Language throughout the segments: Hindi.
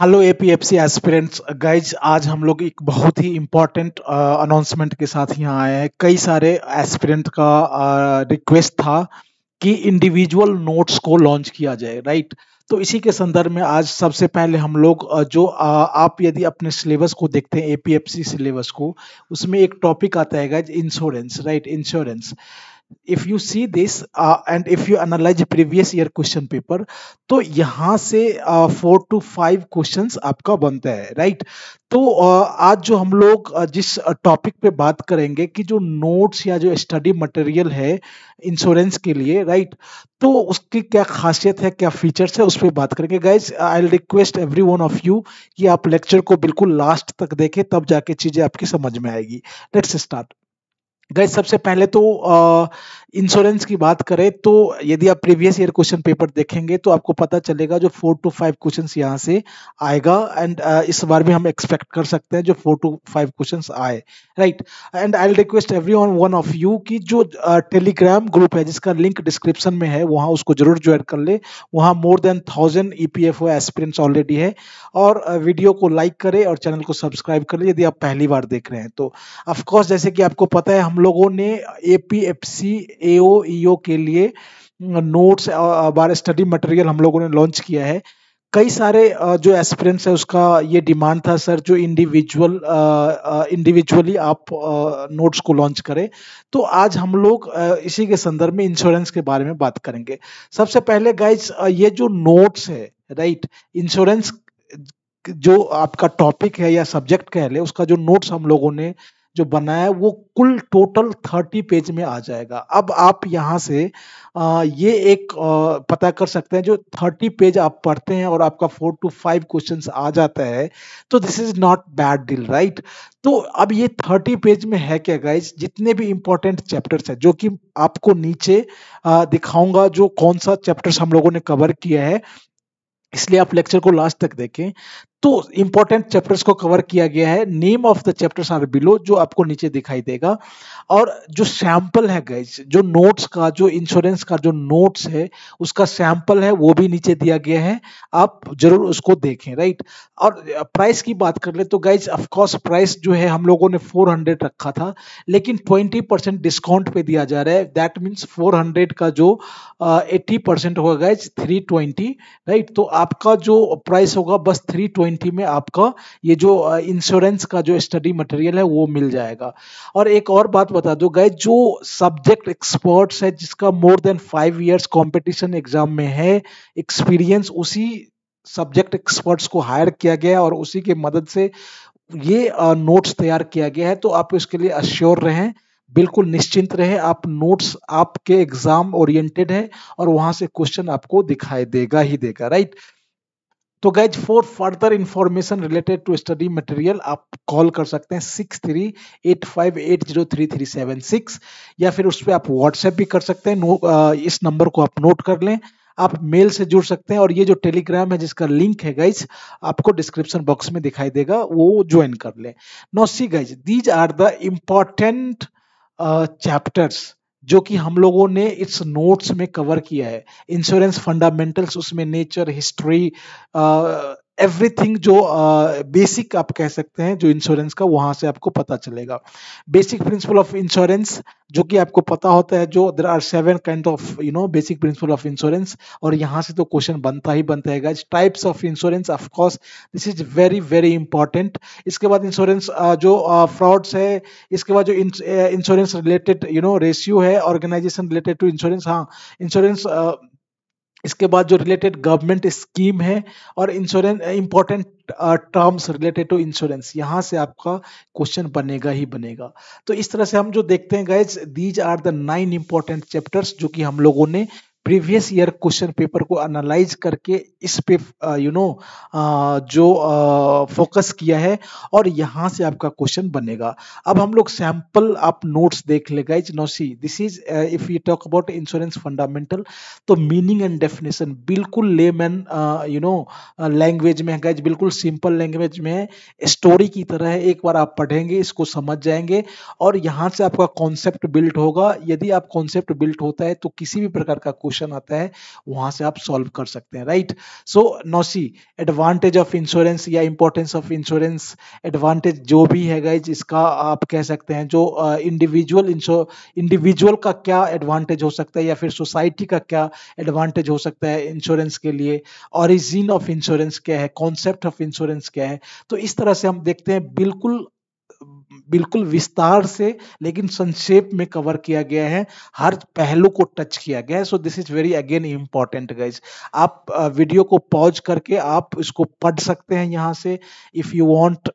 हेलो एपीएफसी एस्पिरेंट्स गाइज आज हम लोग एक बहुत ही इम्पॉर्टेंट अनाउंसमेंट uh, के साथ यहाँ आए हैं कई सारे एस्पिरेंट का रिक्वेस्ट uh, था कि इंडिविजुअल नोट्स को लॉन्च किया जाए राइट तो इसी के संदर्भ में आज सबसे पहले हम लोग uh, जो uh, आप यदि अपने सिलेबस को देखते हैं एपीएफसी सिलेबस को उसमें एक टॉपिक आता है guys insurance right insurance if you see this and if you analyse previous year question paper तो यहाँ से फोर टू फाइव क्वेश्चंस आपका बनता है राइट right? तो uh, आज जो हम लोग uh, जिस टॉपिक uh, पे बात करेंगे कि जो नोट्स या जो स्टडी मटेरियल है इंश्योरेंस के लिए राइट right? तो उसकी क्या खासियत है क्या फीचर्स है उस पर बात करेंगे guys I request every one of you कि आप लेक्चर को बिल्कुल लास्ट तक देखें तब जाके चीजें आपकी समझ में आएगी लेट्स स्टार्ट गए सबसे पहले तो इंश्योरेंस की बात करें तो यदि आप प्रीवियस ईयर क्वेश्चन पेपर देखेंगे तो आपको पता चलेगा जो फोर टू फाइव क्वेश्चन यहाँ से आएगा एंड uh, इस बार भी हम एक्सपेक्ट कर सकते हैं जो फोर टू फाइव क्वेश्चन आए right and I request every one of you कि जो टेलीग्राम uh, ग्रुप है जिसका लिंक डिस्क्रिप्शन में है वहाँ उसको जरूर ज्वाइन कर ले वहाँ more than thousand E P F O already है और uh, वीडियो को लाइक करे और चैनल को सब्सक्राइब करें यदि आप पहली बार देख रहे हैं तो ऑफकोर्स जैसे कि आपको पता है हम लोगों ने A P F C AO EO के लिए नोट्स बार स्टडी मटेरियल हम लोगों ने लॉन्च किया है कई सारे जो एस्पिरेंट्स है उसका ये डिमांड था सर जो इंडिविजुअल इंडिविजुअली आप नोट्स को लॉन्च करें तो आज हम लोग इसी के संदर्भ में इंश्योरेंस के बारे में बात करेंगे सबसे पहले गाइज ये जो नोट्स है राइट इंश्योरेंस जो आपका टॉपिक है या सब्जेक्ट कह ले उसका जो नोट्स हम लोगों ने जो बना है वो कुल टोटल थर्टी पेज में आ जाएगा अब आप यहाँ से आ, ये एक आ, पता कर सकते हैं जो थर्टी पेज आप पढ़ते हैं और आपका फोर टू फाइव क्वेश्चन आ जाता है तो this is not bad deal right तो अब ये थर्टी पेज में है क्या गाइज जितने भी इंपॉर्टेंट चैप्टर्स है जो कि आपको नीचे आ, दिखाऊंगा जो कौन सा चैप्टर्स हम लोगों ने कवर किया है इसलिए आप लेक्चर को लास्ट तक देखें तो इंपॉर्टेंट चैप्टर्स को कवर किया गया है name of the chapters are below जो आपको नीचे दिखाई देगा और जो सैंपल है गैस जो नोट्स का जो इंश्योरेंस का जो नोट्स है उसका सैंपल है वो भी नीचे दिया गया है आप जरूर उसको देखें राइट और प्राइस की बात कर ले तो गाइज ऑफकोर्स प्राइस जो है हम लोगों ने 400 रखा था लेकिन 20% डिस्काउंट पे दिया जा रहा है दैट मीन्स 400 का जो एट्टी परसेंट होगा गाइज 320 राइट तो आपका जो प्राइस होगा बस 320 ट्वेंटी में आपका ये जो इंश्योरेंस का जो स्टडी मटेरियल है वो मिल जाएगा और एक और बात बता दो गए जो सब्जेक्ट एक्सपर्ट्स है जिसका more than five years competition exam में है एक्सपीरियंस उसी सब्जेक्ट एक्सपर्ट्स को हायर किया गया और उसी के मदद से ये नोट्स तैयार किया गया है तो आप इसके लिए अश्योर रहें बिल्कुल निश्चिंत रहे आप नोट्स आपके एग्जाम ओरिएंटेड है और वहां से क्वेश्चन आपको दिखाई देगा ही देगा राइट तो guys for further information related to study material आप कॉल कर सकते हैं six three eight five eight zero three three seven six या फिर उस पर आप व्हाट्सएप भी कर सकते हैं uh, इस नंबर को आप नोट कर लें आप मेल से जुड़ सकते हैं और ये जो टेलीग्राम है जिसका लिंक है गाइज आपको डिस्क्रिप्शन बॉक्स में दिखाई देगा वो ज्वाइन कर लें no see guys these are the important chapters जो कि हम लोगों ने इस नोट्स में कवर किया है इंश्योरेंस फंडामेंटल्स उसमें नेचर हिस्ट्री एवरीथिंग जो बेसिक uh, आप कह सकते हैं जो इंश्योरेंस का वहां से आपको पता चलेगा बेसिक प्रिंसिपल ऑफ इंश्योरेंस जो कि आपको पता होता है जो there are seven kind of you know basic principle of insurance और यहाँ से तो क्वेश्चन बनता ही बनता है guys types of insurance of course this is very very important इसके बाद इंश्योरेंस जो फ्रॉड्स uh, है इसके बाद जो insurance related you know ratio है ऑर्गेनाइजेशन रिलेटेड टू इंश्योरेंस हाँ इंश्योरेंस इसके बाद जो रिलेटेड गवर्नमेंट स्कीम है और insurance important terms related to insurance यहाँ से आपका क्वेश्चन बनेगा ही बनेगा तो इस तरह से हम जो देखते हैं guys these are the nine important chapters जो कि हम लोगों ने प्रीवियस ईयर क्वेश्चन पेपर को एनालाइज करके इस पे यू uh, नो uh, जो फोकस uh, किया है और यहाँ से आपका क्वेश्चन बनेगा अब हम लोग सैंपल आप नोट्स देख ले guys no see this is if you talk about insurance fundamental तो मीनिंग एंड डेफिनेशन बिल्कुल ले मैन यू नो लैंग्वेज में है गाइज बिल्कुल सिंपल लैंग्वेज में है स्टोरी की तरह है एक बार आप पढ़ेंगे इसको समझ जाएंगे और यहाँ से आपका कॉन्सेप्ट बिल्ट होगा यदि आप कॉन्सेप्ट बिल्ट होता है तो किसी भी प्रकार का क्वेश्चन क्वेश्चन आता है वहां से आप सॉल्व कर सकते हैं right so no see advantage of insurance या इंपॉर्टेंस ऑफ इंश्योरेंस एडवांटेज जो भी है गाइज इसका आप कह सकते हैं जो इंडिविजुअल इंडिविजुअल का क्या एडवांटेज हो सकता है या फिर सोसाइटी का क्या एडवांटेज हो सकता है इंश्योरेंस के लिए ऑरिजिन ऑफ इंश्योरेंस क्या है कॉन्सेप्ट ऑफ इंश्योरेंस क्या है तो इस तरह से हम देखते हैं बिल्कुल बिल्कुल विस्तार से लेकिन संक्षेप में कवर किया गया है हर पहलू को टच किया गया है so this is very again important guys आप वीडियो को पॉज करके आप इसको पढ़ सकते हैं यहाँ से if you want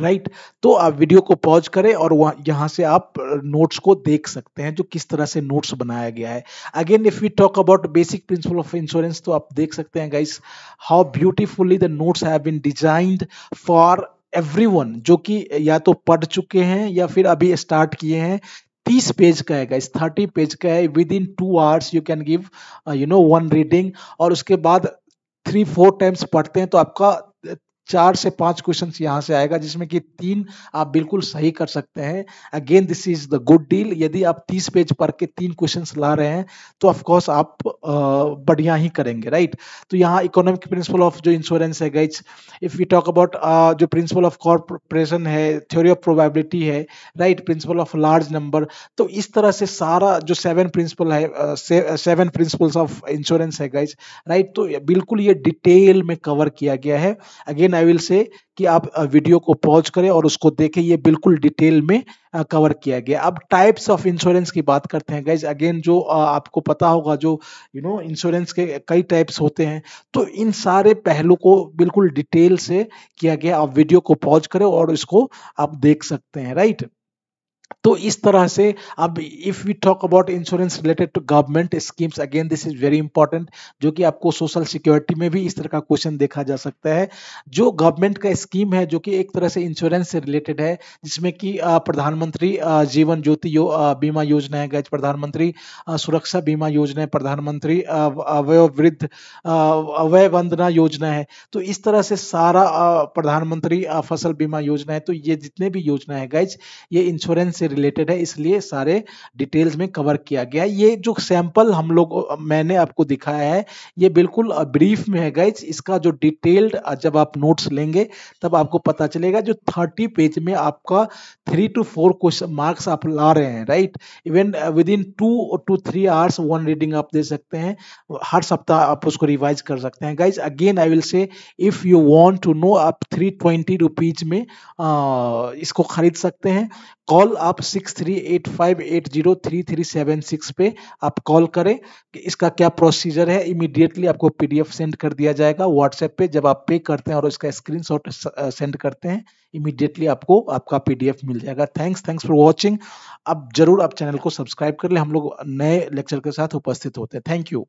right right? तो आप वीडियो को पॉज करें और यहां यहाँ से आप नोट्स को देख सकते हैं जो किस तरह से नोट्स बनाया गया है again if we talk about basic principle of insurance तो आप देख सकते हैं guys how beautifully the notes have been designed for everyone जो कि या तो पढ़ चुके हैं या फिर अभी स्टार्ट किए हैं तीस पेज का है गाइस थर्टी पेज का है within two hours you can give you know one reading और उसके बाद थ्री फोर टाइम्स पढ़ते हैं तो आपका चार से पांच क्वेश्चन यहां से आएगा जिसमें कि तीन आप बिल्कुल सही कर सकते हैं again this is the good deal यदि आप तीस पेज पढ़ के तीन क्वेश्चन ला रहे हैं तो ऑफकोर्स आप बढ़िया ही करेंगे राइट तो यहाँ इकोनॉमिक प्रिंसिपल ऑफ जो इंश्योरेंस है guys if you talk about जो प्रिंसिपल ऑफ कॉर्पोरेशन है थ्योरी ऑफ प्रोबेबिलिटी है right principle of large number तो इस तरह से सारा जो सेवन प्रिंसिपल है सेवन प्रिंसिपल्स ऑफ इंश्योरेंस है गाइज राइट तो बिल्कुल ये डिटेल में कवर किया गया है अगेन अगेन आई विल से कि आप वीडियो को पॉज करें और उसको देखें ये बिल्कुल डिटेल में कवर किया गया अब टाइप्स ऑफ इंश्योरेंस की बात करते हैं गाइज अगेन जो आपको पता होगा जो यू नो इंश्योरेंस के कई टाइप्स होते हैं तो इन सारे पहलू को बिल्कुल डिटेल से किया गया आप वीडियो को पॉज करें और इसको आप देख सकते हैं राइट right? तो इस तरह से अब if we talk about insurance related to government schemes again this is very important जो कि आपको सोशल सिक्योरिटी में भी इस तरह का क्वेश्चन देखा जा सकता है जो गवर्नमेंट का स्कीम है जो कि एक तरह से इंश्योरेंस से रिलेटेड है जिसमें कि प्रधानमंत्री जीवन ज्योति यो, बीमा योजना है गैज प्रधानमंत्री सुरक्षा बीमा योजना है प्रधानमंत्री वयोवृद्ध अवय वंदना योजना है तो इस तरह से सारा प्रधानमंत्री फसल बीमा योजना है तो ये जितने भी योजना है गैज ये इंश्योरेंस से रिलेटेड है इसलिए सारे डिटेल्स में कवर किया गया ये जो सैंपल हम लोग मैंने आपको दिखाया है ये बिल्कुल ब्रीफ में है गाइज इसका जो डिटेल्ड जब आप नोट्स लेंगे तब आपको पता चलेगा जो थर्टी पेज में आपका three two four question marks आप ला रहे हैं right even within two two three hours one reading आप दे सकते हैं हर सप्ताह आप उसको रिवाइज कर सकते हैं guys again I will say if you want to know आप थ्री ट्वेंटी रुपीज में आ, इसको खरीद सकते हैं कॉल आप six three eight five eight zero three three seven six पे आप कॉल करें कि इसका क्या प्रोसीजर है इमीडिएटली आपको पीडीएफ सेंड कर दिया जाएगा व्हाट्सएप पे जब आप पे करते हैं और इसका स्क्रीनशॉट सेंड करते हैं इमीडिएटली आपको आपका पीडीएफ मिल जाएगा थैंक्स थैंक्स फॉर वॉचिंग अब जरूर आप चैनल को सब्सक्राइब कर ले हम लोग नए लेक्चर के साथ उपस्थित होते हैं थैंक यू